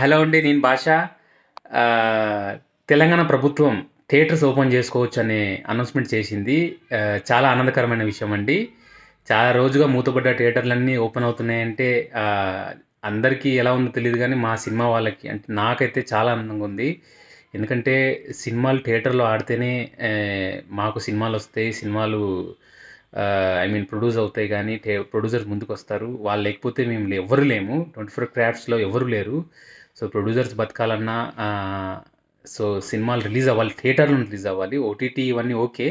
hello అండి నేను భాష తెలంగాణ ప్రభుత్వం థియేటర్స్ ఓపెన్ చేసుకోవచ్చు అనే అనౌన్స్మెంట్ చేసింది చాలా ఆనందకరమైన విషయం అండి చాలా రోజుగా మూతపడ్డ థియేటర్లన్నీ ఓపెన్ అవుతున్నాయంటే అందరికీ ఎలా ఉందో తెలియదు కానీ మా సినిమా వాళ్ళకి అంటే నాకైతే చాలా ఆనందంగా ఉంది ఎందుకంటే సినిమాలు థియేటర్లో ఆడితేనే మాకు సినిమాలు వస్తాయి సినిమాలు ఐ మీన్ ప్రొడ్యూస్ అవుతాయి కానీ ప్రొడ్యూసర్స్ ముందుకు వస్తారు వాళ్ళు లేకపోతే మేము ఎవరు లేము ట్వంటీ ఫోర్ క్రాఫ్ట్స్లో ఎవరు లేరు సో ప్రొడ్యూసర్స్ బతకాలన్నా సో సినిమాలు రిలీజ్ అవ్వాలి థియేటర్లో రిలీజ్ అవ్వాలి ఓటీటీ ఇవన్నీ ఓకే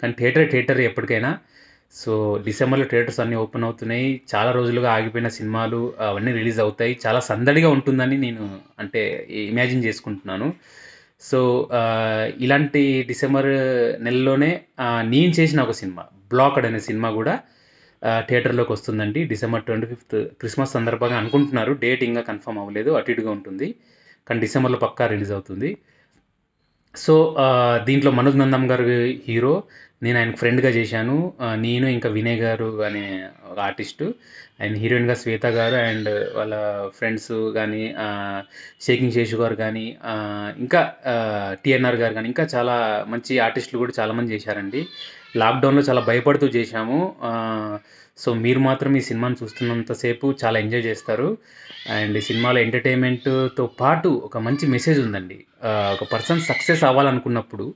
కానీ థియేటర్ థియేటర్ ఎప్పటికైనా సో డిసెంబర్లో థియేటర్స్ అన్నీ ఓపెన్ అవుతున్నాయి చాలా రోజులుగా ఆగిపోయిన సినిమాలు అవన్నీ రిలీజ్ అవుతాయి చాలా సందడిగా ఉంటుందని నేను అంటే ఇమాజిన్ చేసుకుంటున్నాను సో ఇలాంటి డిసెంబర్ నెలలోనే నేను చేసిన ఒక సినిమా బ్లాక్డ్ అనే సినిమా కూడా థియేటర్లోకి వస్తుందండి డిసెంబర్ ట్వంటీ ఫిఫ్త్ క్రిస్మస్ సందర్భంగా అనుకుంటున్నారు డేట్ ఇంకా కన్ఫర్మ్ అవ్వలేదు అటు ఇటుగా ఉంటుంది కానీ డిసెంబర్లో పక్కా రిలీజ్ అవుతుంది సో దీంట్లో మనోజ్ నందం గారు హీరో నేను ఆయన ఫ్రెండ్గా చేశాను నేను ఇంకా వినయ్ గారు అనే ఒక ఆర్టిస్టు ఆయన హీరోయిన్గా శ్వేత గారు అండ్ వాళ్ళ ఫ్రెండ్స్ కానీ షేకింగ్ శేషు గారు కానీ ఇంకా టిఎన్ఆర్ గారు కానీ ఇంకా చాలా మంచి ఆర్టిస్టులు కూడా చాలామంది చేశారండి లాక్డౌన్లో చాలా భయపడుతూ చేశాము సో మీరు మాత్రం ఈ సినిమాని చూస్తున్నంతసేపు చాలా ఎంజాయ్ చేస్తారు అండ్ ఈ సినిమాలో ఎంటర్టైన్మెంట్తో పాటు ఒక మంచి మెసేజ్ ఉందండి ఒక పర్సన్ సక్సెస్ అవ్వాలనుకున్నప్పుడు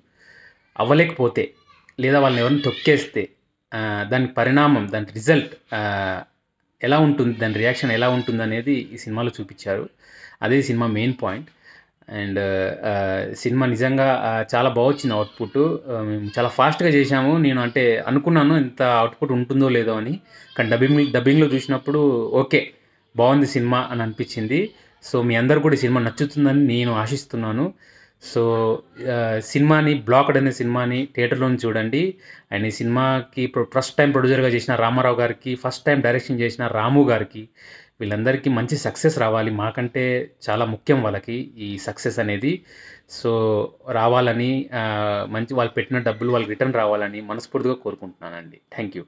అవ్వలేకపోతే లేదా వాళ్ళని ఎవరిని తొక్కేస్తే దాని పరిణామం దాని రిజల్ట్ ఎలా ఉంటుంది దాని రియాక్షన్ ఎలా ఉంటుంది అనేది ఈ సినిమాలో చూపించారు అదే సినిమా మెయిన్ పాయింట్ అండ్ సినిమా నిజంగా చాలా బాగొచ్చింది అవుట్పుట్ మేము చాలా ఫాస్ట్గా చేశాము నేను అంటే అనుకున్నాను ఇంత అవుట్పుట్ ఉంటుందో లేదో అని కానీ డబ్బింగ్ డబ్బింగ్లో చూసినప్పుడు ఓకే బాగుంది సినిమా అని అనిపించింది సో మీ అందరు కూడా సినిమా నచ్చుతుందని నేను ఆశిస్తున్నాను సో సినిమాని బ్లాక్డ్ అనే సినిమాని థియేటర్లోని చూడండి అండ్ ఈ సినిమాకి ఫస్ట్ టైం ప్రొడ్యూసర్గా చేసిన రామారావు గారికి ఫస్ట్ టైం డైరెక్షన్ చేసిన రాము గారికి వీళ్ళందరికీ మంచి సక్సెస్ రావాలి మాకంటే చాలా ముఖ్యం వాళ్ళకి ఈ సక్సెస్ అనేది సో రావాలని మంచి వాళ్ళు పెట్టిన డబ్బులు వాళ్ళకి రిటర్న్ రావాలని మనస్ఫూర్తిగా కోరుకుంటున్నానండి థ్యాంక్ యూ